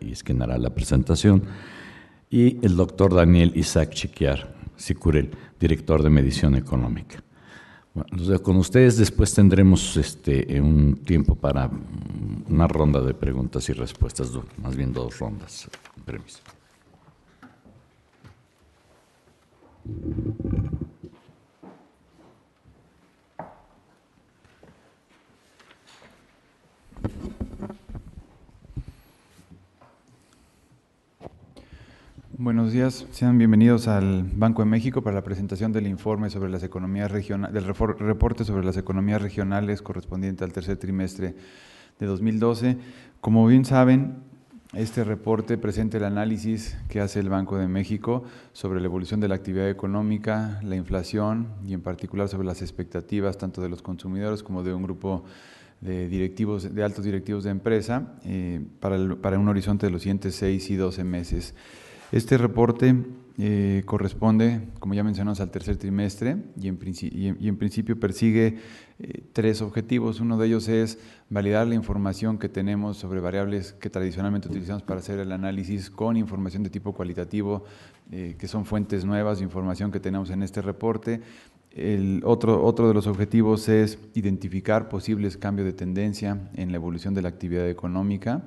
y quien hará la presentación, y el doctor Daniel Isaac Chiquiar Sicurel, director de Medición Económica. Bueno, con ustedes, después tendremos este, eh, un tiempo para mm, una ronda de preguntas y respuestas, más bien dos rondas. Buenos días, sean bienvenidos al Banco de México para la presentación del informe sobre las economías regionales, del reporte sobre las economías regionales correspondiente al tercer trimestre de 2012. Como bien saben, este reporte presenta el análisis que hace el Banco de México sobre la evolución de la actividad económica, la inflación y en particular sobre las expectativas tanto de los consumidores como de un grupo de directivos, de altos directivos de empresa eh, para, para un horizonte de los siguientes seis y doce meses. Este reporte eh, corresponde, como ya mencionamos, al tercer trimestre y en, principio persigue eh, tres objetivos. Uno de ellos es validar la información que tenemos sobre variables que tradicionalmente utilizamos para hacer el análisis con información de tipo cualitativo, eh, que son fuentes nuevas de información que tenemos en este reporte. El otro, otro de los objetivos es identificar posibles cambios de tendencia en la evolución de la actividad económica.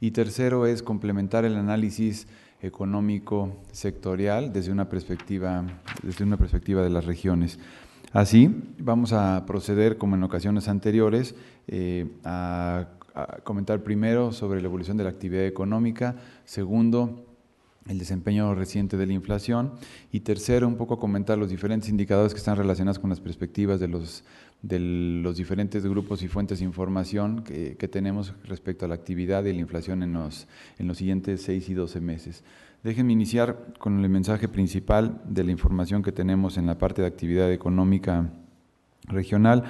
Y tercero es complementar el análisis económico sectorial desde una perspectiva, desde una perspectiva de las regiones. Así, vamos a proceder, como en ocasiones anteriores, eh, a, comentar primero sobre la evolución de la actividad económica, segundo, el desempeño reciente de la inflación y tercero, un poco comentar los diferentes indicadores que están relacionados con las perspectivas de los de los diferentes grupos y fuentes de información que, tenemos respecto a la actividad y la inflación en los, siguientes 6 y 12 meses. Déjenme iniciar con el mensaje principal de la información que tenemos en la parte de actividad económica regional.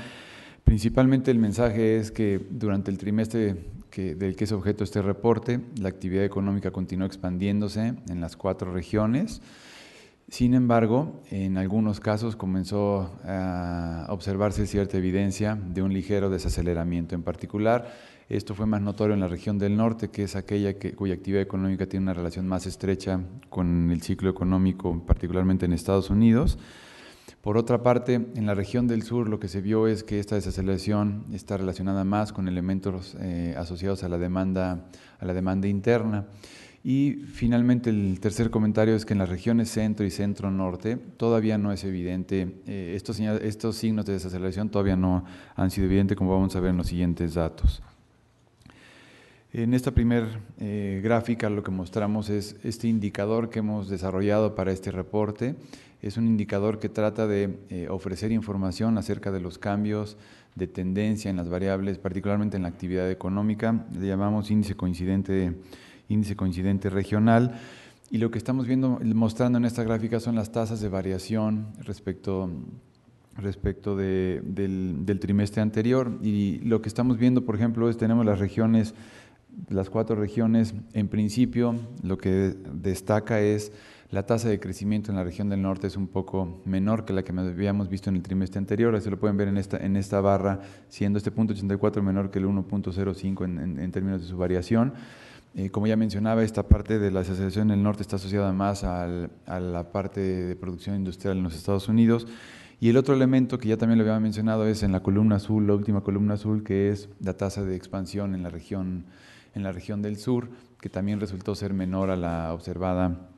Principalmente el mensaje es que durante el trimestre del que es objeto este reporte, la actividad económica continuó expandiéndose en las cuatro regiones sin embargo, en algunos casos comenzó a observarse cierta evidencia de un ligero desaceleramiento. En particular, esto fue más notorio en la región del norte, que es aquella cuya actividad económica tiene una relación más estrecha con el ciclo económico, particularmente en Estados Unidos. Por otra parte, en la región del sur lo que se vio es que esta desaceleración está relacionada más con elementos eh, asociados a la demanda, a la demanda interna. Y finalmente el tercer comentario es que en las regiones centro y centro-norte todavía no es evidente, eh, estos, signos de desaceleración todavía no han sido evidentes como vamos a ver en los siguientes datos. En esta primera eh, gráfica lo que mostramos es este indicador que hemos desarrollado para este reporte. Es un indicador que trata de eh, ofrecer información acerca de los cambios de tendencia en las variables, particularmente en la actividad económica. Le llamamos índice coincidente de índice coincidente regional. Y lo que estamos viendo, mostrando en esta gráfica son las tasas de variación respecto, respecto del, trimestre anterior. Y lo que estamos viendo, por ejemplo, es tenemos las regiones, las cuatro regiones. En principio, lo que destaca es la tasa de crecimiento en la región del norte es un poco menor que la que habíamos visto en el trimestre anterior. se lo pueden ver en esta, en esta barra, siendo este punto 84 menor que el 1.05 en términos de su variación. Eh, como ya mencionaba, esta parte de la asociación del norte está asociada más al, a la parte de producción industrial en los Estados Unidos. Y el otro elemento que ya también lo había mencionado es en la columna azul, la última columna azul, que es la tasa de expansión en la región, en la región del sur, que también resultó ser menor a la observada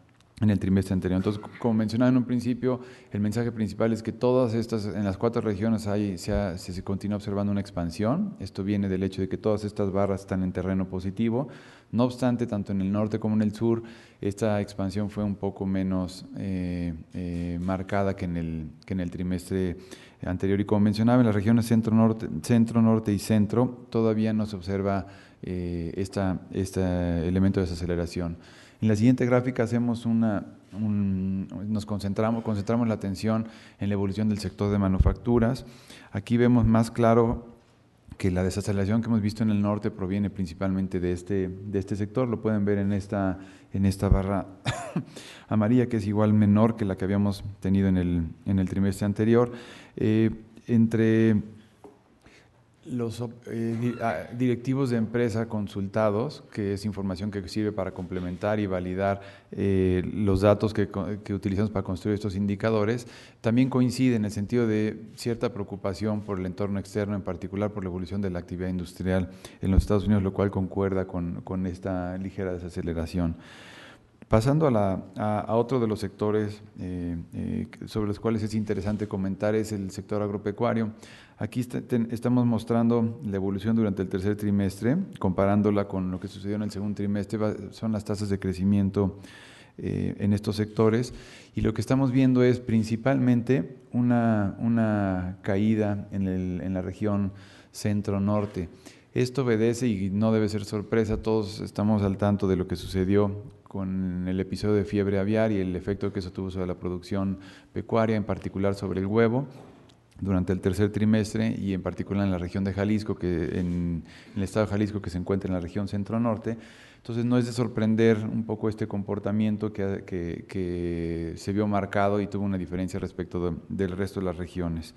en el trimestre anterior. Entonces, como mencionaba en un principio, el mensaje principal es que todas estas, en las cuatro regiones hay, se, se continúa observando una expansión. Esto viene del hecho de que todas estas barras están en terreno positivo. No obstante, tanto en el norte como en el sur, esta expansión fue un poco menos eh, eh, marcada que en, el, en el trimestre anterior. Y como mencionaba, en las regiones centro-norte centro -norte y centro todavía no se observa eh, este elemento de desaceleración. En la siguiente gráfica hacemos una, nos concentramos, concentramos la atención en la evolución del sector de manufacturas. Aquí vemos más claro que la desaceleración que hemos visto en el norte proviene principalmente de este, de este sector. Lo pueden ver en esta, en esta barra amarilla, que es igual menor que la que habíamos tenido en el, en el trimestre anterior. Eh, entre los eh, ah, directivos de empresa consultados, que es información que sirve para complementar y validar eh, los datos que, utilizamos para construir estos indicadores, también coinciden en el sentido de cierta preocupación por el entorno externo, en particular por la evolución de la actividad industrial en los Estados Unidos, lo cual concuerda con esta ligera desaceleración. Pasando a, otro de los sectores eh, eh, sobre los cuales es interesante comentar es el sector agropecuario. Aquí estamos mostrando la evolución durante el tercer trimestre, comparándola con lo que sucedió en el segundo trimestre, son las tasas de crecimiento eh, en estos sectores. Y lo que estamos viendo es principalmente una, caída en, en la región centro-norte. Esto obedece y no debe ser sorpresa, todos estamos al tanto de lo que sucedió con el episodio de fiebre aviar y el efecto que eso tuvo sobre la producción pecuaria, en particular sobre el huevo durante el tercer trimestre y en particular en la región de Jalisco, que en, el estado de Jalisco que se encuentra en la región centro-norte. Entonces no es de sorprender un poco este comportamiento que, que, se vio marcado y tuvo una diferencia respecto del resto de las regiones.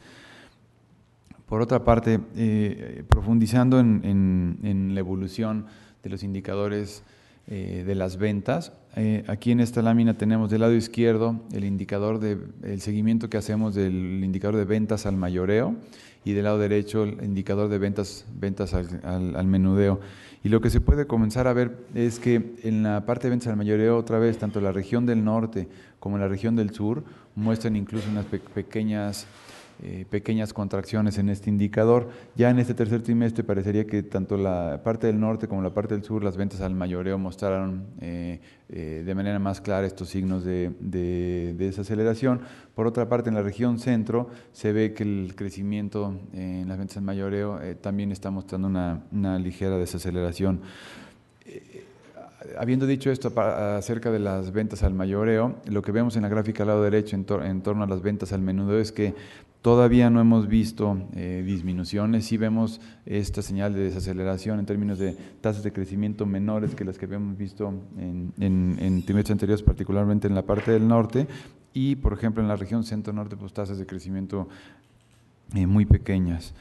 Por otra parte, eh, profundizando en, en la evolución de los indicadores eh, de las ventas. Eh, aquí en esta lámina tenemos del lado izquierdo el indicador de el seguimiento que hacemos del indicador de ventas al mayoreo y del lado derecho el indicador de ventas, ventas al, al, menudeo. Y lo que se puede comenzar a ver es que en la parte de ventas al mayoreo, otra vez, tanto la región del norte como la región del sur muestran incluso unas pequeñas eh, pequeñas contracciones en este indicador. Ya en este tercer trimestre parecería que tanto la parte del norte como la parte del sur, las ventas al mayoreo mostraron eh, eh, de manera más clara estos signos de, desaceleración. Por otra parte, en la región centro se ve que el crecimiento en las ventas al mayoreo también está mostrando una, ligera desaceleración habiendo dicho esto acerca de las ventas al mayoreo, lo que vemos en la gráfica al lado derecho en torno a las ventas al menudo es que todavía no hemos visto eh, disminuciones, sí vemos esta señal de desaceleración en términos de tasas de crecimiento menores que las que habíamos visto en, trimestres anteriores, particularmente en la parte del norte, y por ejemplo en la región centro-norte, pues tasas de crecimiento eh, muy pequeñas.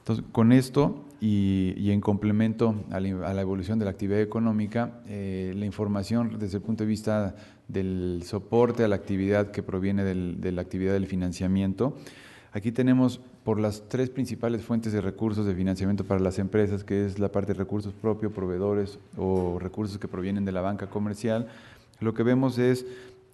Entonces, con esto y, en complemento a la, evolución de la actividad económica, eh, la información desde el punto de vista del soporte a la actividad que proviene de la actividad del financiamiento, Aquí tenemos por las tres principales fuentes de recursos de financiamiento para las empresas, que es la parte de recursos propios, proveedores o recursos que provienen de la banca comercial. Lo que vemos es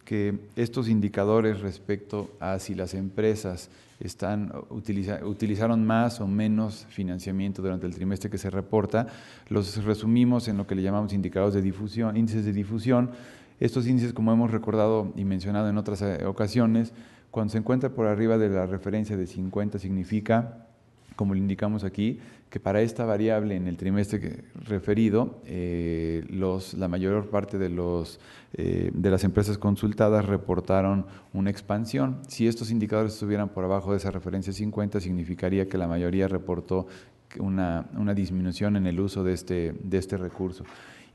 que estos indicadores respecto a si las empresas están, utilizaron más o menos financiamiento durante el trimestre que se reporta, los resumimos en lo que le llamamos indicadores de difusión, índices de difusión. Estos índices, como hemos recordado y mencionado en otras eh, ocasiones, cuando se encuentra por arriba de la referencia de 50 significa, como le indicamos aquí, que para esta variable en el trimestre referido, eh, la mayor parte eh, de, las empresas consultadas reportaron una expansión. Si estos indicadores estuvieran por abajo de esa referencia de 50, significaría que la mayoría reportó una, disminución en el uso de este, este recurso.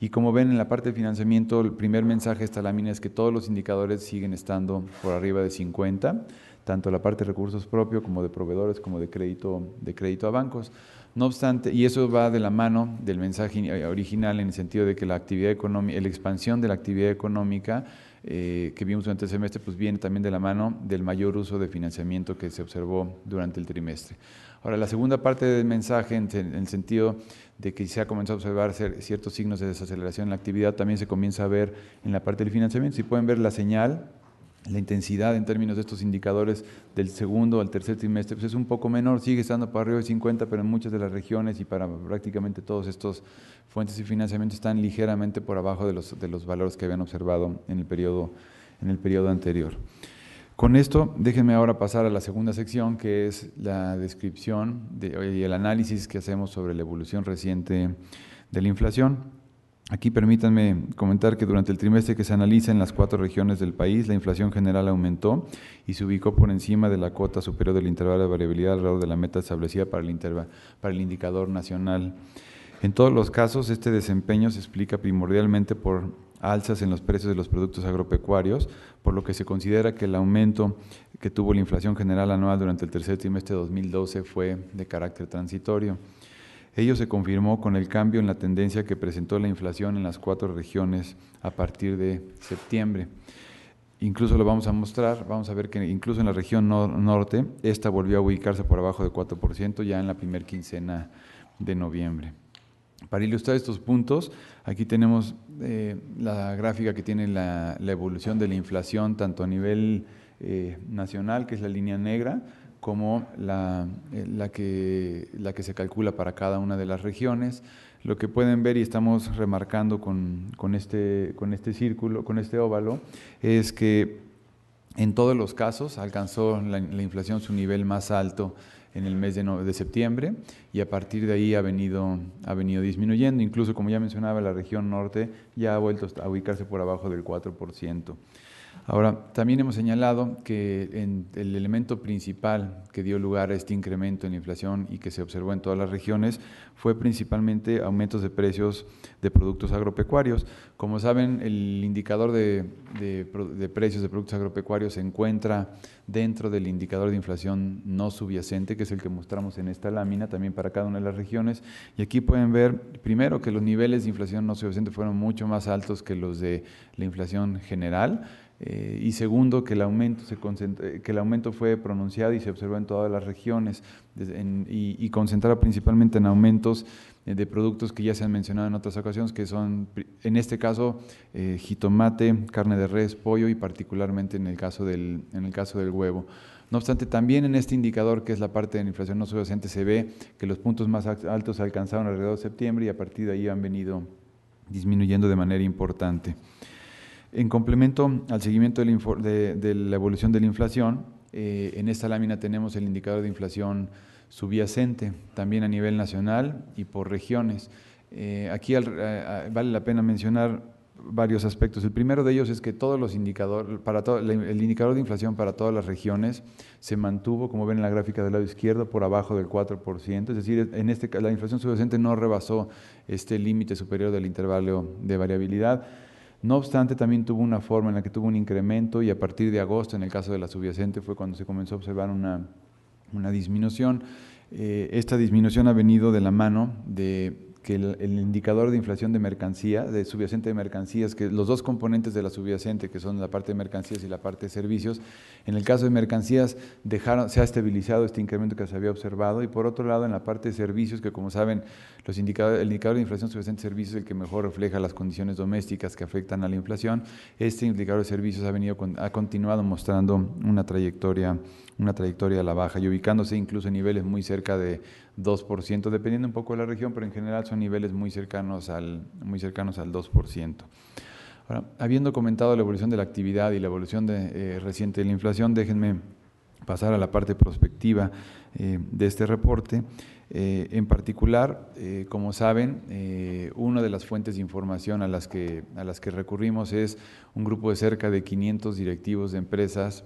Y como ven en la parte de financiamiento, el primer mensaje de esta lámina es que todos los indicadores siguen estando por arriba de 50, tanto la parte de recursos propios como de proveedores como de crédito, de crédito a bancos. No obstante, y eso va de la mano del mensaje original en el sentido de que la actividad económica, la expansión de la actividad económica eh, que vimos durante el semestre, pues viene también de la mano del mayor uso de financiamiento que se observó durante el trimestre. Ahora, la segunda parte del mensaje, en, el sentido de que se ha comenzado a observar ciertos signos de desaceleración en la actividad, también se comienza a ver en la parte del financiamiento. Si pueden ver la señal la intensidad en términos de estos indicadores del segundo al tercer trimestre pues, es un poco menor, sigue estando para arriba de 50, pero en muchas de las regiones y para prácticamente todos estos fuentes de financiamiento están ligeramente por abajo de los, de los valores que habían observado en el periodo, en el periodo anterior. Con esto, déjenme ahora pasar a la segunda sección, que es la descripción y el análisis que hacemos sobre la evolución reciente de la inflación. Aquí permítanme comentar que durante el trimestre que se analiza en las cuatro regiones del país, la inflación general aumentó y se ubicó por encima de la cuota superior del intervalo de variabilidad alrededor de la meta establecida para el, para el indicador nacional. En todos los casos, este desempeño se explica primordialmente por alzas en los precios de los productos agropecuarios, por lo que se considera que el aumento que tuvo la inflación general anual durante el tercer trimestre de 2012 fue de carácter transitorio. Ello se confirmó con el cambio en la tendencia que presentó la inflación en las cuatro regiones a partir de septiembre. Incluso lo vamos a mostrar, vamos a ver que incluso en la región norte, esta volvió a ubicarse por abajo de 4% ya en la primera quincena de noviembre. Para ilustrar estos puntos, aquí tenemos eh, la gráfica que tiene la, evolución de la inflación tanto a nivel eh, nacional, que es la línea negra, como eh, la, que, se calcula para cada una de las regiones. Lo que pueden ver y estamos remarcando con, este, este, círculo, con este óvalo, es que en todos los casos alcanzó la, inflación su nivel más alto en el mes de, septiembre y a partir de ahí ha ha venido disminuyendo. Incluso, como ya mencionaba, la región norte ya ha vuelto a ubicarse por abajo del 4%. Ahora, también hemos señalado que el elemento principal que dio lugar a este incremento en inflación y que se observó en todas las regiones fue principalmente aumentos de precios de productos agropecuarios. Como saben, el indicador de, de precios de productos agropecuarios se encuentra dentro del indicador de inflación no subyacente, que es el que mostramos en esta lámina, también para cada una de las regiones. Y aquí pueden ver, primero, que los niveles de inflación no subyacente fueron mucho más altos que los de la inflación general eh, y segundo, eh, que el, aumento fue pronunciado y se observó en todas las regiones y, y concentrado principalmente en aumentos eh, de productos que ya se han mencionado en otras ocasiones, que son, en este caso, jitomate, carne de res, pollo y particularmente en el, caso del, en el caso del huevo. No obstante, también en este indicador, que es la parte de la inflación no subyacente, se ve que los puntos más altos se alcanzaron alrededor de septiembre y a partir de ahí han venido disminuyendo de manera importante. En complemento al seguimiento de la, evolución de la inflación, eh, en esta lámina tenemos el indicador de inflación subyacente, también a nivel nacional y por regiones. Eh, aquí eh, vale la pena mencionar varios aspectos. El primero de ellos es que todos los indicadores, para el indicador de inflación para todas las regiones se mantuvo, como ven en la gráfica del lado izquierdo, por abajo del 4%, es decir, en este la inflación subyacente no rebasó este límite superior del intervalo de variabilidad. No obstante, también tuvo una forma en la que tuvo un incremento y a partir de agosto, en el caso de la subyacente, fue cuando se comenzó a observar una, disminución. Eh, esta disminución ha venido de la mano de que el, indicador de inflación de mercancía, de subyacente de mercancías, que los dos componentes de la subyacente, que son la parte de mercancías y la parte de servicios, en el caso de mercancías dejaron, se ha estabilizado este incremento que se había observado, y por otro lado en la parte de servicios, que como saben, los indicadores, el indicador de inflación subyacente de servicios es el que mejor refleja las condiciones domésticas que afectan a la inflación, este indicador de servicios ha, venido, ha continuado mostrando una trayectoria una trayectoria a la baja y ubicándose incluso en niveles muy cerca de 2%, dependiendo un poco de la región, pero en general son niveles muy cercanos al, muy cercanos al 2%. Ahora, habiendo comentado la evolución de la actividad y la evolución de, eh, reciente de la inflación, déjenme pasar a la parte prospectiva eh, de este reporte. Eh, en particular, eh, como saben, eh, una de las fuentes de información a las, que, a las que recurrimos es un grupo de cerca de 500 directivos de empresas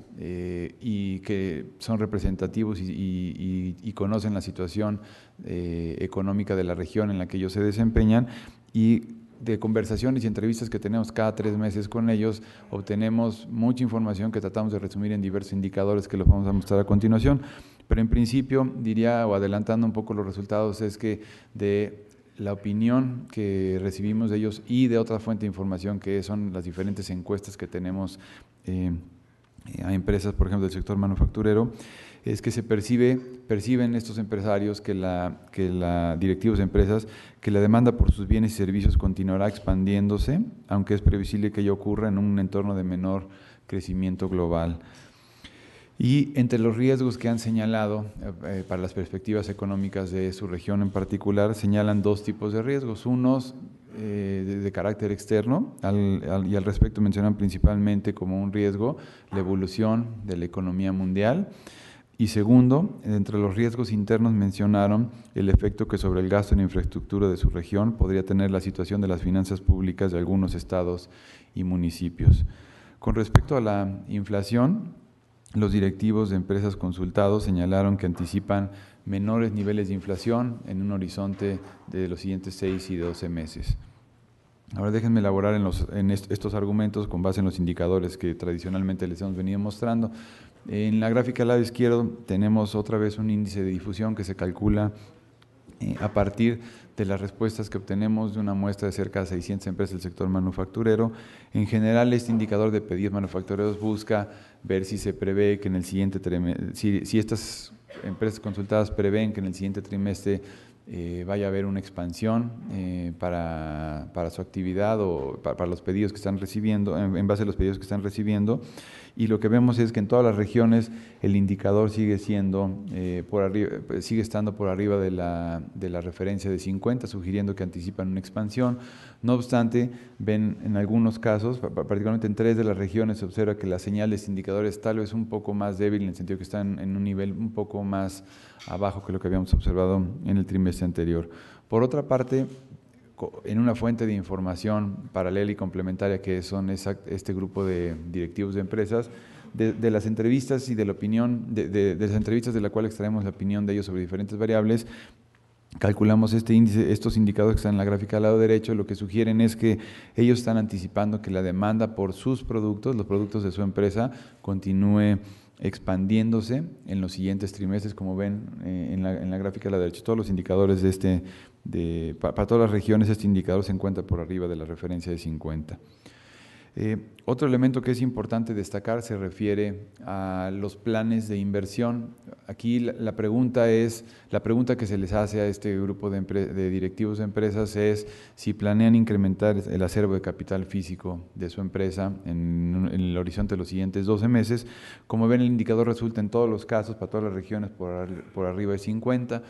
y que son representativos y conocen la situación económica de la región en la que ellos se desempeñan y de conversaciones y entrevistas que tenemos cada tres meses con ellos, obtenemos mucha información que tratamos de resumir en diversos indicadores que los vamos a mostrar a continuación. Pero en principio diría, o adelantando un poco los resultados, es que de la opinión que recibimos de ellos y de otra fuente de información que son las diferentes encuestas que tenemos eh, a empresas, por ejemplo, del sector manufacturero, es que se percibe, perciben estos empresarios que la, que la directivos de empresas que la demanda por sus bienes y servicios continuará expandiéndose, aunque es previsible que ello ocurra en un entorno de menor crecimiento global. Y entre los riesgos que han señalado eh, eh, para las perspectivas económicas de su región en particular, señalan dos tipos de riesgos. Unos eh, de, carácter externo y al respecto mencionan principalmente como un riesgo la evolución de la economía mundial. Y segundo, entre los riesgos internos mencionaron el efecto que sobre el gasto en infraestructura de su región podría tener la situación de las finanzas públicas de algunos estados y municipios. Con respecto a la inflación, los directivos de empresas consultados señalaron que anticipan menores niveles de inflación en un horizonte de los siguientes 6 y 12 meses. Ahora déjenme elaborar en, los, estos argumentos con base en los indicadores que tradicionalmente les hemos venido mostrando. En la gráfica al lado izquierdo tenemos otra vez un índice de difusión que se calcula a partir de las respuestas que obtenemos de una muestra de cerca de 600 empresas del sector manufacturero. En general, este indicador de pedidos manufactureros busca ver si se prevé que en el siguiente trimestre, si, estas empresas consultadas prevén que en el siguiente trimestre eh, vaya a haber una expansión eh, para, su actividad o para, los pedidos que están recibiendo, en, base a los pedidos que están recibiendo, y lo que vemos es que en todas las regiones el indicador sigue siendo eh, por arriba, sigue estando por arriba de la, referencia de 50, sugiriendo que anticipan una expansión. No obstante, ven en algunos casos, particularmente en tres de las regiones, se observa que la señal de este indicador tal vez un poco más débil, en el sentido que están en un nivel un poco más abajo que lo que habíamos observado en el trimestre anterior. Por otra parte, en una fuente de información paralela y complementaria que son este grupo de directivos de empresas, de, las entrevistas y de la opinión, de, las entrevistas de la cual extraemos la opinión de ellos sobre diferentes variables, calculamos este índice, estos indicadores que están en la gráfica al lado derecho, lo que sugieren es que ellos están anticipando que la demanda por sus productos, los productos de su empresa, continúe expandiéndose en los siguientes trimestres, como ven eh, en, la, en, la, gráfica a la derecha. Todos los indicadores de este, para, todas las regiones este indicador se encuentra por arriba de la referencia de 50. Eh, otro elemento que es importante destacar se refiere a los planes de inversión. Aquí la, pregunta es, la pregunta que se les hace a este grupo de, directivos de empresas es si planean incrementar el acervo de capital físico de su empresa en, el horizonte de los siguientes 12 meses. Como ven, el indicador resulta en todos los casos, para todas las regiones, por, por arriba de 50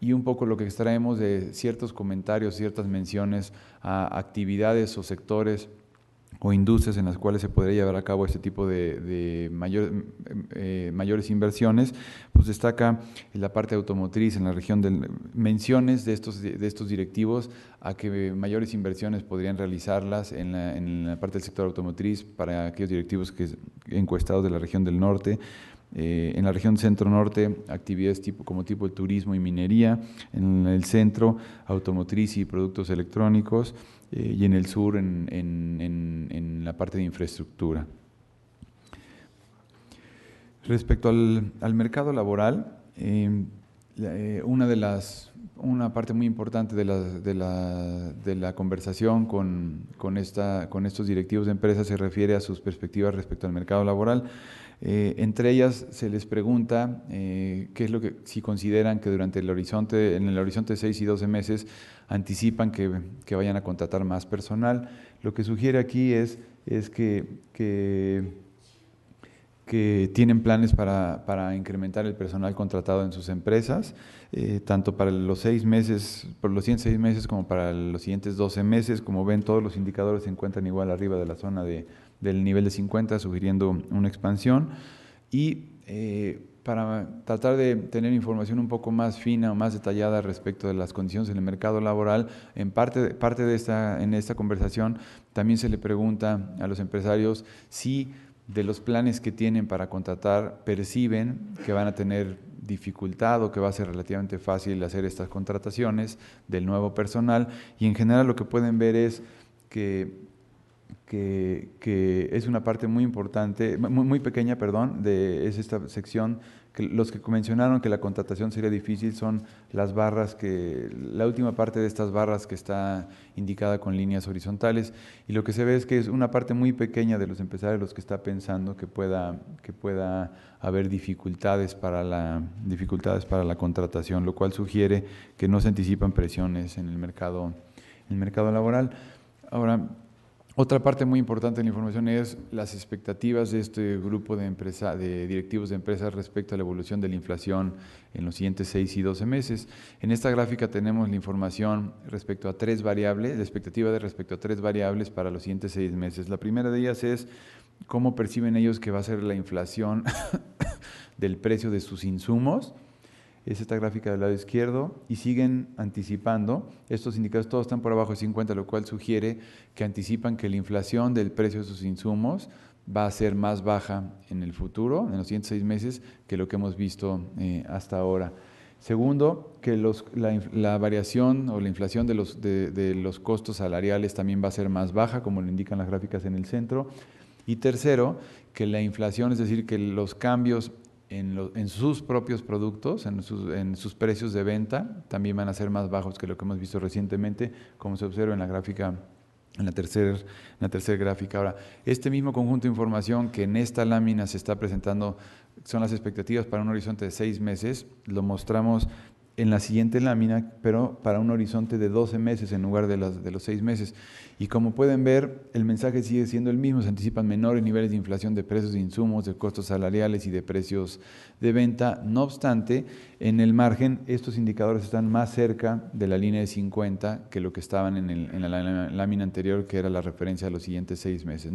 y un poco lo que extraemos de ciertos comentarios, ciertas menciones a actividades o sectores o industrias en las cuales se podría llevar a cabo este tipo de, mm, eh, mayores inversiones, pues destaca la parte automotriz, en la región de menciones de estos, de estos directivos a que mayores inversiones podrían realizarlas en la, parte del sector automotriz para aquellos directivos que, encuestados de la región del norte, eh, en la región centro-norte, actividades tipo, como tipo de turismo y minería. En el centro, automotriz y productos electrónicos. Eh, y en el sur, en, la parte de infraestructura. Respecto al, mercado laboral, em, eh, una de las una parte muy importante de la, conversación con, con, con estos directivos de empresas se refiere a sus perspectivas respecto al mercado laboral. Eh, entre ellas se les pregunta eh, qué es lo que, si consideran que durante el horizonte, en el horizonte de 6 y 12 meses, anticipan que, vayan a contratar más personal. Lo que sugiere aquí es, es que, que, tienen planes para, incrementar el personal contratado en sus empresas, eh, tanto para los seis meses, por los siguientes seis meses como para los siguientes 12 meses. Como ven, todos los indicadores se encuentran igual arriba de la zona de del nivel de 50, sugiriendo una expansión. Y eh, para tratar de tener información un poco más fina, o más detallada respecto de las condiciones en el mercado laboral, en parte, parte de esta, en esta conversación también se le pregunta a los empresarios si de los planes que tienen para contratar perciben que van a tener dificultad o que va a ser relativamente fácil hacer estas contrataciones del nuevo personal y en general lo que pueden ver es que que, es una parte muy importante, muy, muy, pequeña, perdón, de, es esta sección. Que los que mencionaron que la contratación sería difícil son las barras que, la última parte de estas barras que está indicada con líneas horizontales. Y lo que se ve es que es una parte muy pequeña de los empresarios los que está pensando que pueda, que pueda haber dificultades para, la, dificultades para la contratación, lo cual sugiere que no se anticipan presiones en el mercado, en el mercado laboral. Ahora, otra parte muy importante de la información es las expectativas de este grupo de, empresa, de directivos de empresas respecto a la evolución de la inflación en los siguientes 6 y 12 meses. En esta gráfica tenemos la información respecto a tres variables, la expectativa de respecto a tres variables para los siguientes seis meses. La primera de ellas es cómo perciben ellos que va a ser la inflación del precio de sus insumos es esta gráfica del lado izquierdo, y siguen anticipando. Estos indicadores todos están por abajo de 50, lo cual sugiere que anticipan que la inflación del precio de sus insumos va a ser más baja en el futuro, en los siguientes seis meses, que lo que hemos visto eh, hasta ahora. Segundo, que la, variación o la inflación de los, de los costos salariales también va a ser más baja, como lo indican las gráficas en el centro. Y tercero, que la inflación, es decir, que los cambios en, sus propios productos, en sus, precios de venta, también van a ser más bajos que lo que hemos visto recientemente, como se observa en la gráfica. En la, tercera en la tercer gráfica. Ahora, este mismo conjunto de información que en esta lámina se está presentando son las expectativas para un horizonte de seis meses. Lo mostramos en la siguiente lámina, pero para un horizonte de 12 meses en lugar de, los 6 meses. Y como pueden ver, el mensaje sigue siendo el mismo, se anticipan menores niveles de inflación de precios de insumos, de costos salariales y de precios de venta. No obstante, en el margen estos indicadores están más cerca de la línea de 50 que lo que estaban en, la lámina anterior, que era la referencia a los siguientes 6 meses.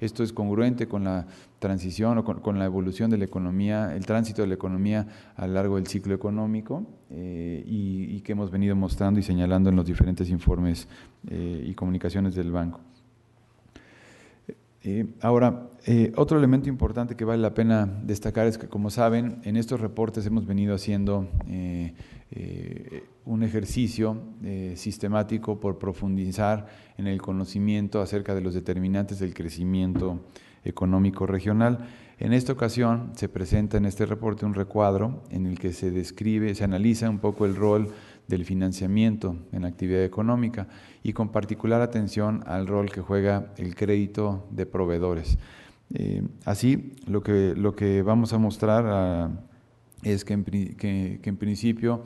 Esto es congruente con la transición o con la evolución de la economía, el tránsito de la economía a lo largo del ciclo económico eh, y, que hemos venido mostrando y señalando en los diferentes informes eh, y comunicaciones del banco. Eh, ahora, otro elemento importante que vale la pena destacar es que, como saben, en estos reportes hemos venido haciendo un ejercicio sistemático por profundizar en el conocimiento acerca de los determinantes del crecimiento Económico Regional. En esta ocasión se presenta en este reporte un recuadro en el que se describe, se analiza un poco el rol del financiamiento en la actividad económica y con particular atención al rol que juega el crédito de proveedores. Eh, así, lo que, lo que vamos a mostrar ah, es que en, que en principio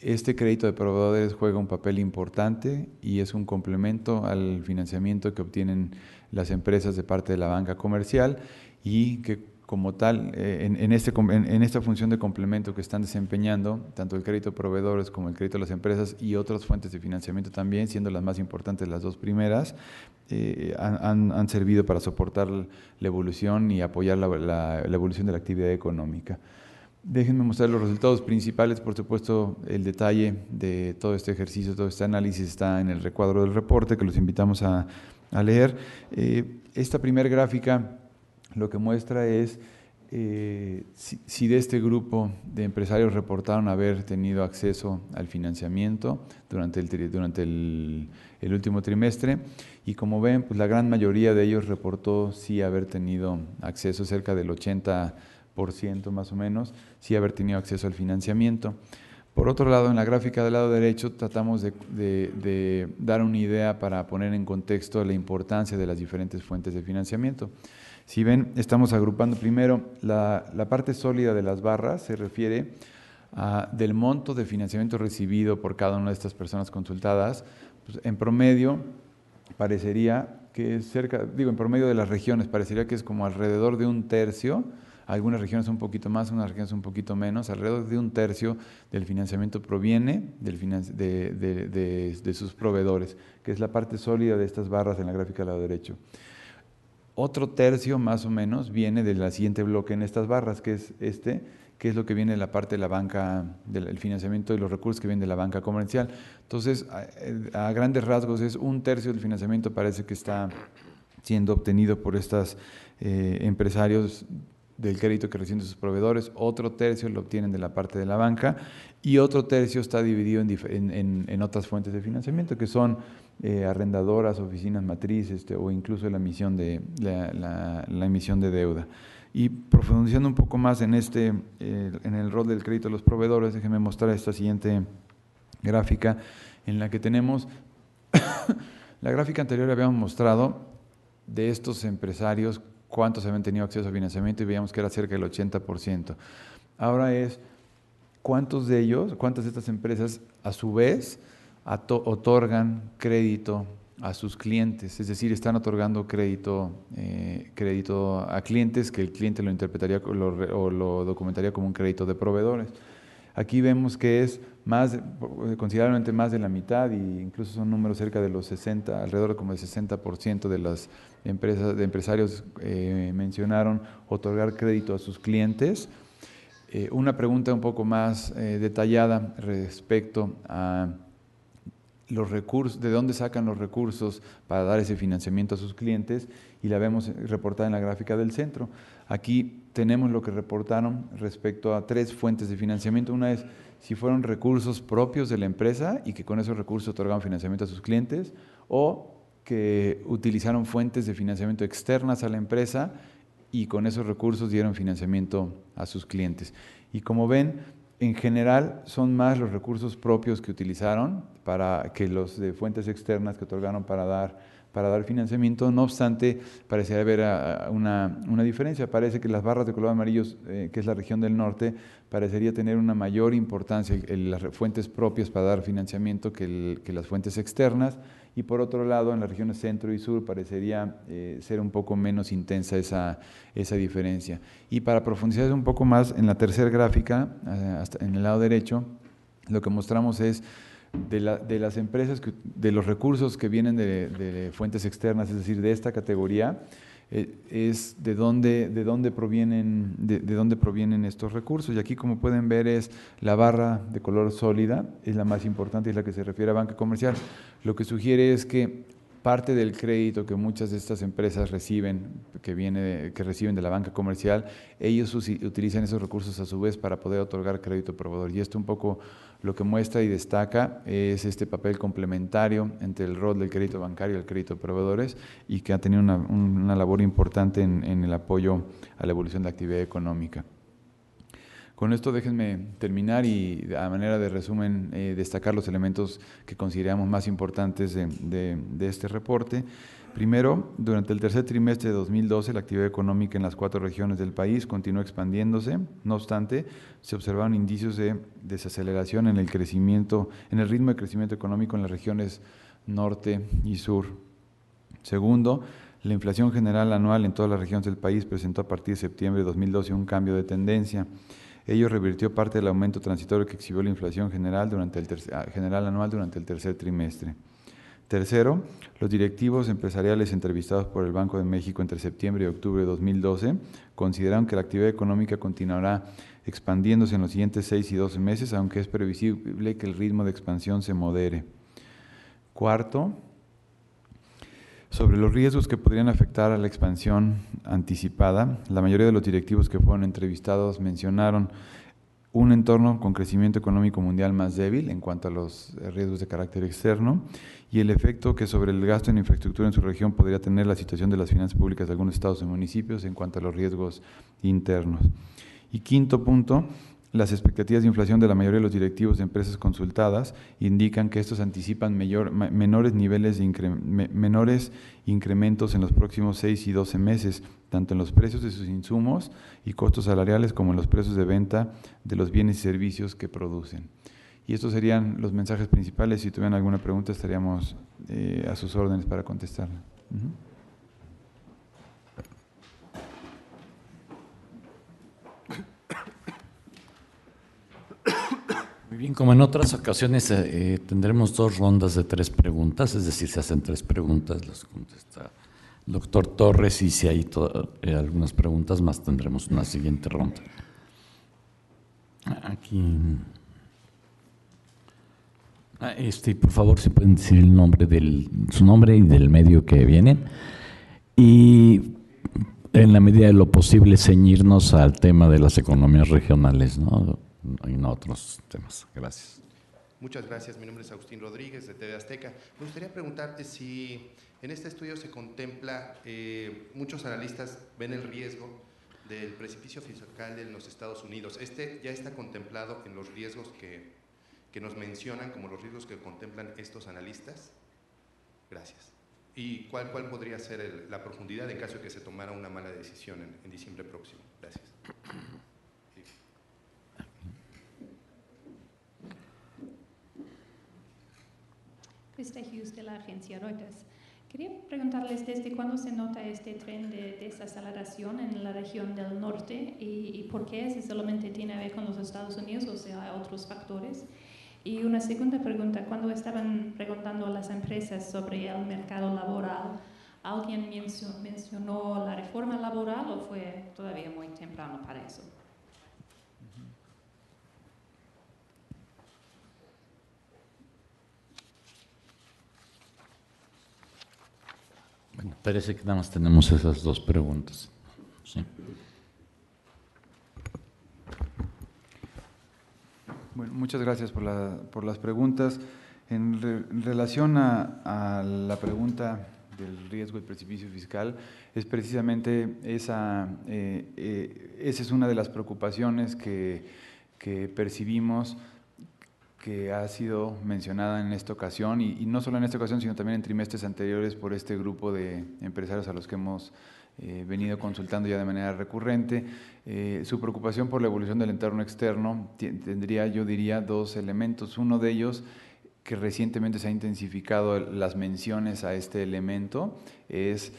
este crédito de proveedores juega un papel importante y es un complemento al financiamiento que obtienen las empresas de parte de la banca comercial y que como tal, eh, en, este, en, esta función de complemento que están desempeñando, tanto el crédito a proveedores como el crédito a las empresas y otras fuentes de financiamiento también, siendo las más importantes las dos primeras, eh, han, servido para soportar la evolución y apoyar la evolución de la actividad económica. Déjenme mostrar los resultados principales, por supuesto, el detalle de todo este ejercicio, todo este análisis está en el recuadro del reporte que los invitamos a a leer. Eh, esta primera gráfica lo que muestra es eh, si, de este grupo de empresarios reportaron haber tenido acceso al financiamiento durante el, último trimestre. Y como ven, pues, la gran mayoría de ellos reportó sí haber tenido acceso, cerca del 80% más o menos, sí haber tenido acceso al financiamiento. Por otro lado, en la gráfica del lado derecho tratamos de, dar una idea para poner en contexto la importancia de las diferentes fuentes de financiamiento. Si ven, estamos agrupando primero la, parte sólida de las barras, se refiere a, del monto de financiamiento recibido por cada una de estas personas consultadas. Pues, en promedio, parecería que es cerca, digo, en promedio de las regiones, parecería que es como alrededor de un tercio algunas regiones un poquito más, unas regiones un poquito menos. Alrededor de un tercio del financiamiento proviene de, sus proveedores, que es la parte sólida de estas barras en la gráfica al lado derecho. Otro tercio más o menos viene del siguiente bloque en estas barras, que es este, que es lo que viene de la parte de la banca, del financiamiento y los recursos que vienen de la banca comercial. Entonces, a, grandes rasgos es un tercio del financiamiento parece que está siendo obtenido por estas eh, empresarios del crédito que reciben sus proveedores, otro tercio lo obtienen de la parte de la banca y otro tercio está dividido en, otras fuentes de financiamiento que son eh, arrendadoras, oficinas matrices este, o incluso la emisión, de, la, emisión de deuda. Y profundizando un poco más en, este, eh, en el rol del crédito de los proveedores, déjenme mostrar esta siguiente gráfica en la que tenemos, la gráfica anterior habíamos mostrado de estos empresarios cuántos habían tenido acceso a financiamiento y veíamos que era cerca del 80%. Ahora es cuántos de ellos, cuántas de estas empresas a su vez otorgan crédito a sus clientes, es decir, están otorgando crédito, eh, crédito a clientes que el cliente lo interpretaría o lo documentaría como un crédito de proveedores. Aquí vemos que es más, considerablemente más de la mitad e incluso son números cerca de los 60, alrededor como el 60% de las empresas, de empresarios eh, mencionaron otorgar crédito a sus clientes. Eh, una pregunta un poco más eh, detallada respecto a los recursos, de dónde sacan los recursos para dar ese financiamiento a sus clientes y la vemos reportada en la gráfica del centro. Aquí tenemos lo que reportaron respecto a tres fuentes de financiamiento. Una es si fueron recursos propios de la empresa y que con esos recursos otorgaron financiamiento a sus clientes o que utilizaron fuentes de financiamiento externas a la empresa y con esos recursos dieron financiamiento a sus clientes. Y como ven, en general son más los recursos propios que utilizaron para que los de fuentes externas que otorgaron para dar para dar financiamiento. No obstante, parece haber ah, ah, una, diferencia. Parece que las barras de color amarillo, eh, que es la región del norte, parecería tener una mayor importancia en las fuentes propias para dar financiamiento que, las fuentes externas. Y por otro lado, en las regiones centro y sur parecería eh, ser un poco menos intensa esa, diferencia. Y para profundizar un poco más, en la tercera gráfica, eh, en el lado derecho, lo que mostramos es de, las empresas, que, de los recursos que vienen de, fuentes externas, es decir, de esta categoría, eh, es de dónde, de, dónde provienen, de, de dónde provienen estos recursos. Y aquí, como pueden ver, es la barra de color sólida, es la más importante, es la que se refiere a banca comercial. Lo que sugiere es que parte del crédito que muchas de estas empresas reciben, que, viene, que reciben de la banca comercial, ellos utilizan esos recursos a su vez para poder otorgar crédito proveedor. Y esto un poco lo que muestra y destaca es este papel complementario entre el rol del crédito bancario y el crédito proveedores y que ha tenido una, labor importante en, en el apoyo a la evolución de la actividad económica. Con esto déjenme terminar y a manera de resumen eh, destacar los elementos que consideramos más importantes de, este reporte. Primero, durante el tercer trimestre de 2012, la actividad económica en las cuatro regiones del país continuó expandiéndose. No obstante, se observaron indicios de desaceleración en el crecimiento, en el ritmo de crecimiento económico en las regiones norte y sur. Segundo, la inflación general anual en todas las regiones del país presentó a partir de septiembre de 2012 un cambio de tendencia. Ello revirtió parte del aumento transitorio que exhibió la inflación general, durante el ah, general anual durante el tercer trimestre. Tercero, los directivos empresariales entrevistados por el Banco de México entre septiembre y octubre de 2012 consideraron que la actividad económica continuará expandiéndose en los siguientes seis y doce meses, aunque es previsible que el ritmo de expansión se modere. Cuarto, sobre los riesgos que podrían afectar a la expansión anticipada, la mayoría de los directivos que fueron entrevistados mencionaron un entorno con crecimiento económico mundial más débil en cuanto a los eh, riesgos de carácter externo y el efecto que sobre el gasto en infraestructura en su región podría tener la situación de las finanzas públicas de algunos estados y municipios en cuanto a los riesgos internos. Y quinto punto, las expectativas de inflación de la mayoría de los directivos de empresas consultadas indican que estos anticipan menores niveles de menores incrementos en los próximos 6 y 12 meses, tanto en los precios de sus insumos y costos salariales como en los precios de venta de los bienes y servicios que producen. Y estos serían los mensajes principales. Si tuvieran alguna pregunta, estaríamos eh, a sus órdenes para contestarla. bien, como en otras ocasiones eh, eh, tendremos dos rondas de tres preguntas, es decir, se hacen tres preguntas, las contesta el doctor Torres y si hay eh, algunas preguntas más tendremos una siguiente ronda. Aquí. Ah, este, por favor, si pueden decir el nombre del, su nombre y del medio que vienen. Y en la medida de lo posible ceñirnos al tema de las economías regionales, ¿no? en otros temas. Gracias. Muchas gracias. Mi nombre es Agustín Rodríguez de TV Azteca. Me gustaría preguntarte si en este estudio se contempla, eh, muchos analistas ven el riesgo del precipicio fiscal en los Estados Unidos. Este ya está contemplado en los riesgos que, que nos mencionan, como los riesgos que contemplan estos analistas. Gracias. ¿Y cuál, cuál podría ser la profundidad en caso de que se tomara una mala decisión en, en diciembre próximo? Gracias. Christa Hughes de la agencia Reuters. Quería preguntarles desde cuándo se nota este tren de desaceleración en la región del norte y, por qué, si solamente tiene a ver con los Estados Unidos o sea, hay otros factores. Y una segunda pregunta, cuando estaban preguntando a las empresas sobre el mercado laboral, ¿alguien mencionó la reforma laboral o fue todavía muy temprano para eso? parece que nada más tenemos esas dos preguntas. Bueno, muchas gracias por, las preguntas. En, relación a, la pregunta del riesgo del precipicio fiscal, es precisamente esa, eh, eh, esa es una de las preocupaciones que, que percibimos que ha sido mencionada en esta ocasión, y, no solo en esta ocasión, sino también en trimestres anteriores por este grupo de empresarios a los que hemos eh, venido consultando ya de manera recurrente. Eh, su preocupación por la evolución del entorno externo tendría, yo diría, dos elementos. Uno de ellos que recientemente se ha intensificado las menciones a este elemento es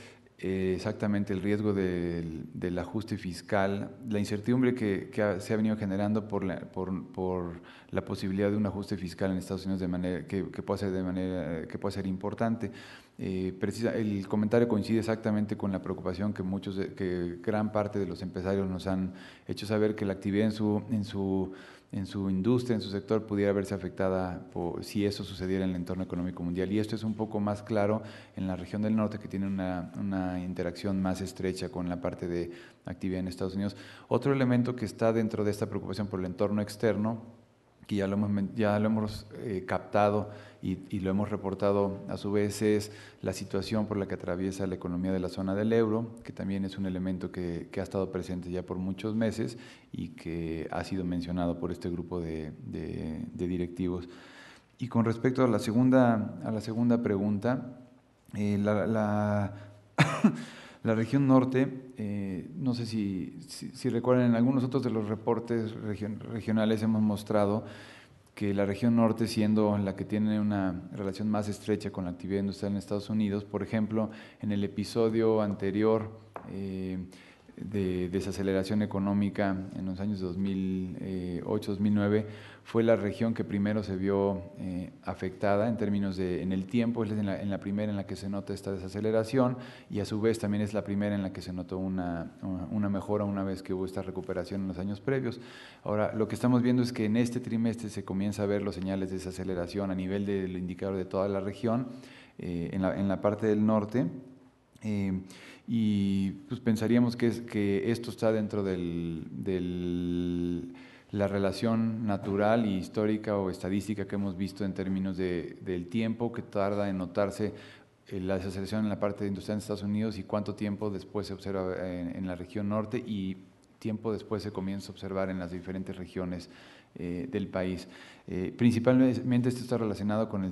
eh, exactamente el riesgo del, del, ajuste fiscal, la incertidumbre que, se ha venido generando por la, por, por, la posibilidad de un ajuste fiscal en Estados Unidos de manera que, pueda ser de manera que pueda ser importante. Eh, precisa, el comentario coincide exactamente con la preocupación que muchos, que gran parte de los empresarios nos han hecho saber que la actividad en su, en su en su industria, en su sector, pudiera verse afectada si eso sucediera en el entorno económico mundial. Y esto es un poco más claro en la región del norte, que tiene una, una interacción más estrecha con la parte de actividad en Estados Unidos. Otro elemento que está dentro de esta preocupación por el entorno externo que ya lo hemos, ya lo hemos eh, captado y, y, lo hemos reportado a su vez es la situación por la que atraviesa la economía de la zona del euro, que también es un elemento que, que ha estado presente ya por muchos meses y que ha sido mencionado por este grupo de, de, directivos. Y con respecto a la segunda, a la segunda pregunta, eh, la, la, la región norte eh, no sé si, recuerdan, en algunos otros de los reportes regionales hemos mostrado que la región norte, siendo la que tiene una relación más estrecha con la actividad industrial en Estados Unidos, por ejemplo, en el episodio anterior, eh, de desaceleración económica en los años 2008-2009 eh, fue la región que primero se vio eh, afectada en términos de en el tiempo, es en la, primera en la que se nota esta desaceleración y a su vez también es la primera en la que se notó una, mejora una vez que hubo esta recuperación en los años previos. Ahora, lo que estamos viendo es que en este trimestre se comienza a ver los señales de desaceleración a nivel del indicador de toda la región, eh, en la parte del norte Em, y pues pensaríamos que, esto está dentro de la relación natural y histórica o estadística que hemos visto en términos del tiempo que tarda en notarse eh, la desaceleración en la parte industrial de Estados Unidos y cuánto tiempo después se observa en la región norte y tiempo después se comienza a observar en las diferentes regiones eh, del país. Eh, principalmente esto está relacionado con,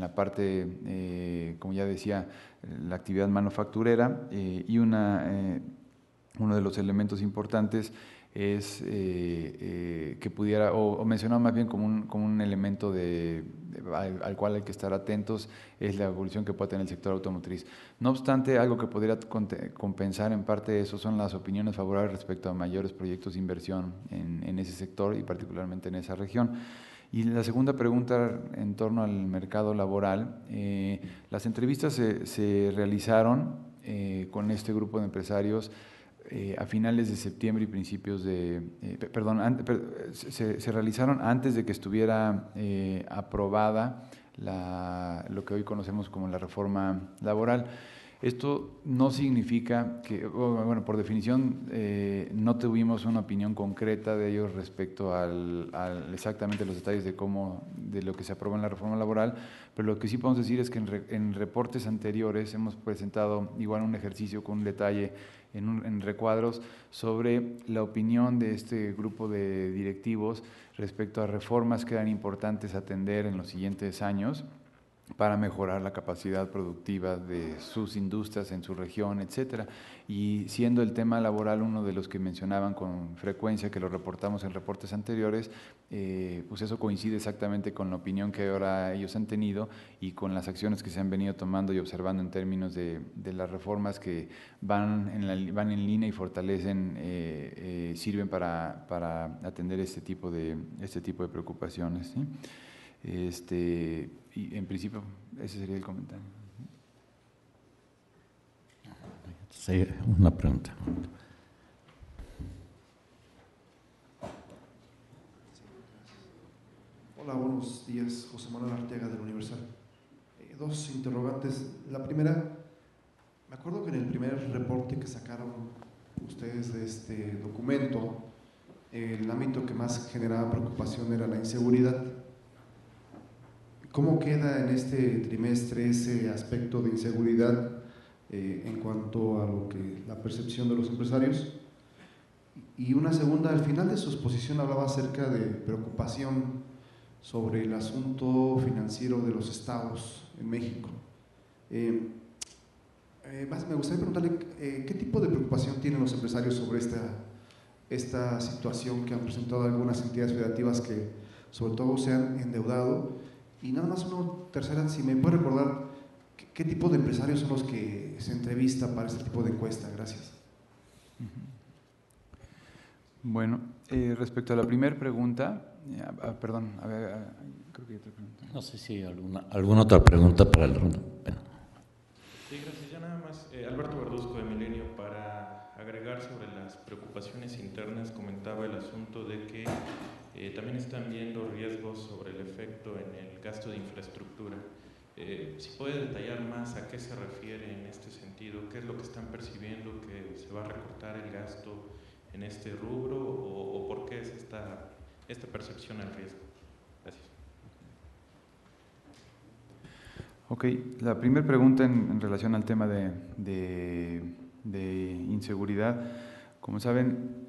la parte, eh, como ya decía, la actividad manufacturera y una, uno de los elementos importantes es eh, eh, que pudiera, o, mencionado más bien como un, como un elemento de, al, cual hay que estar atentos, es la evolución que pueda tener el sector automotriz. No obstante, algo que podría compensar en parte eso son las opiniones favorables respecto a mayores proyectos de inversión en, ese sector y particularmente en esa región. Y la segunda pregunta en torno al mercado laboral, eh, las entrevistas se, se realizaron con este grupo de empresarios, eh, a finales de septiembre y principios de, eh, perdón, se, realizaron antes de que estuviera eh, aprobada la, lo que hoy conocemos como la reforma laboral. Esto no significa que, bueno, por definición, eh, no tuvimos una opinión concreta de ellos respecto al, al, exactamente los detalles de cómo, de lo que se aprobó en la reforma laboral, pero lo que sí podemos decir es que en, reportes anteriores hemos presentado igual un ejercicio con un detalle en, en recuadros sobre la opinión de este grupo de directivos respecto a reformas que eran importantes atender en los siguientes años para mejorar la capacidad productiva de sus industrias en su región, etcétera. Y siendo el tema laboral uno de los que mencionaban con frecuencia, que lo reportamos en reportes anteriores, eh, pues eso coincide exactamente con la opinión que ahora ellos han tenido y con las acciones que se han venido tomando y observando en términos de, las reformas que van en, la, van en línea y fortalecen, eh, eh, sirven para, atender este tipo de, este tipo de preocupaciones. Este, y en principio, ese sería el comentario. Sí, una pregunta. Hola, buenos días. José Manuel Arteaga del Universal. Eh, dos interrogantes. La primera, me acuerdo que en el primer reporte que sacaron ustedes de este documento, el ámbito que más generaba preocupación era la inseguridad ¿Cómo queda en este trimestre ese aspecto de inseguridad eh, en cuanto a lo que la percepción de los empresarios? Y una segunda, al final de su exposición hablaba acerca de preocupación sobre el asunto financiero de los estados en México. Eh, eh, más me gustaría preguntarle qué tipo de preocupación tienen los empresarios sobre esta, esta situación que han presentado algunas entidades federativas que sobre todo se han endeudado y nada más una tercera, si me puede recordar, ¿qué, tipo de empresarios son los que se entrevista para este tipo de encuesta? Gracias. Bueno, eh, respecto a la primera pregunta, eh, ah, ah, perdón, ah, creo que hay otra pregunta. No sé si hay alguna, alguna otra pregunta para el rondo. Sí, gracias. Ya nada más, eh, Alberto Verduzco de Milenio, para agregar sobre las preocupaciones internas, comentaba el asunto de que también están viendo riesgos en el gasto de infraestructura. Eh, si puede detallar más a qué se refiere en este sentido, qué es lo que están percibiendo que se va a recortar el gasto en este rubro o, por qué es esta, esta percepción al riesgo. Gracias. Ok, la primera pregunta en, relación al tema de, de, de inseguridad. Como saben,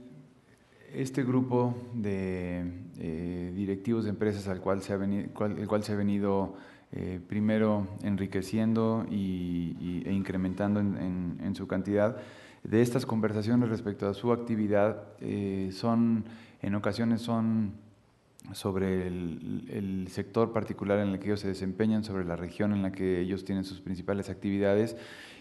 este grupo de eh, directivos de empresas al cual se ha venido, el cual se ha venido eh, primero enriqueciendo y, e incrementando en, su cantidad, de estas conversaciones respecto a su actividad eh, son, en ocasiones son sobre el, el, sector particular en el que ellos se desempeñan, sobre la región en la que ellos tienen sus principales actividades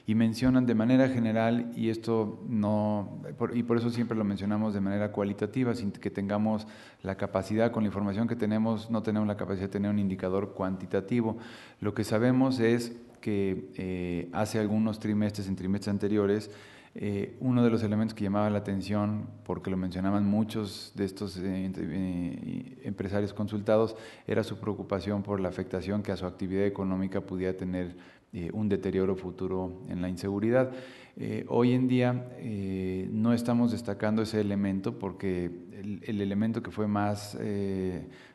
y mencionan de manera general, y esto no, y por eso siempre lo mencionamos de manera cualitativa, sin que tengamos la capacidad, con la información que tenemos, no tenemos la capacidad de tener un indicador cuantitativo. Lo que sabemos es que eh, hace algunos trimestres, en trimestres anteriores, eh, uno de los elementos que llamaba la atención, porque lo mencionaban muchos de estos eh, empresarios consultados era su preocupación por la afectación que a su actividad económica pudiera tener eh, un deterioro futuro en la inseguridad. Eh, hoy en día eh, no estamos destacando ese elemento porque el, el elemento que fue más,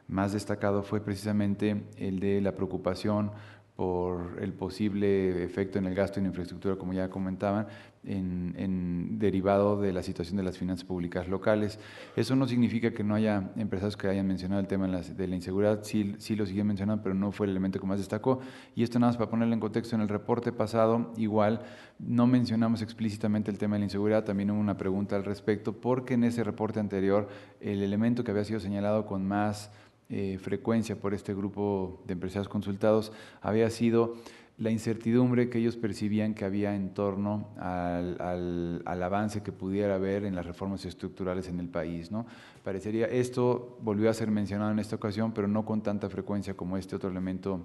más destacado fue precisamente el de la preocupación por el posible efecto en el gasto en infraestructura, como ya comentaban, en, derivado de la situación de las finanzas públicas locales. Eso no significa que no haya empresarios que hayan mencionado el tema de la inseguridad, sí, sí lo siguen mencionando, pero no fue el elemento que más destacó. Y esto nada más para ponerlo en contexto, en el reporte pasado igual no mencionamos explícitamente el tema de la inseguridad, también hubo una pregunta al respecto, porque en ese reporte anterior el elemento que había sido señalado con más eh, frecuencia por este grupo de empresarios consultados había sido la incertidumbre que ellos percibían que había en torno al, al, avance que pudiera haber en las reformas estructurales en el país. ¿no? Parecería, esto volvió a ser mencionado en esta ocasión, pero no con tanta frecuencia como este otro elemento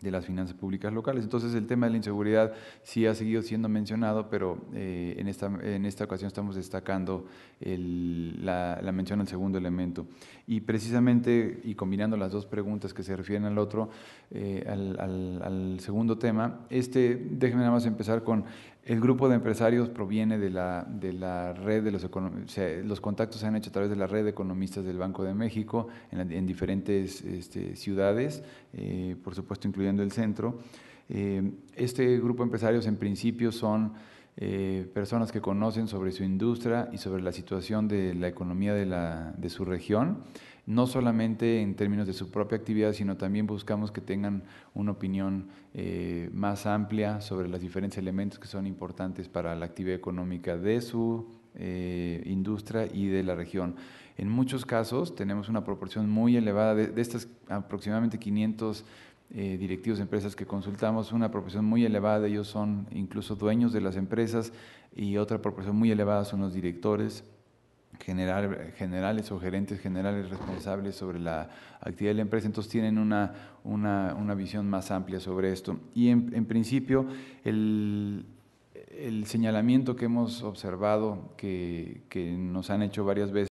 de las finanzas públicas locales. Entonces el tema de la inseguridad sí ha seguido siendo mencionado, pero eh, en, esta, en esta ocasión estamos destacando la, mención al segundo elemento. Y precisamente, y combinando las dos preguntas que se refieren al otro, eh, al, segundo tema, este, déjenme nada más empezar con el grupo de empresarios proviene de la, de la red de los economistas, los contactos se han hecho a través de la red de economistas del Banco de México en, diferentes este, ciudades, eh, por supuesto incluyendo el centro. Eh, este grupo de empresarios en principio son eh, personas que conocen sobre su industria y sobre la situación de la economía de, de su región no solamente en términos de su propia actividad, sino también buscamos que tengan una opinión eh, más amplia sobre los diferentes elementos que son importantes para la actividad económica de su eh, industria y de la región. En muchos casos tenemos una proporción muy elevada de, estas aproximadamente 500 eh, directivos de empresas que consultamos, una proporción muy elevada de ellos son incluso dueños de las empresas y otra proporción muy elevada son los directores general, generales o gerentes generales responsables sobre la actividad de la empresa, entonces tienen una, una, visión más amplia sobre esto. Y en, principio, el, el, señalamiento que hemos observado, que nos han hecho varias veces,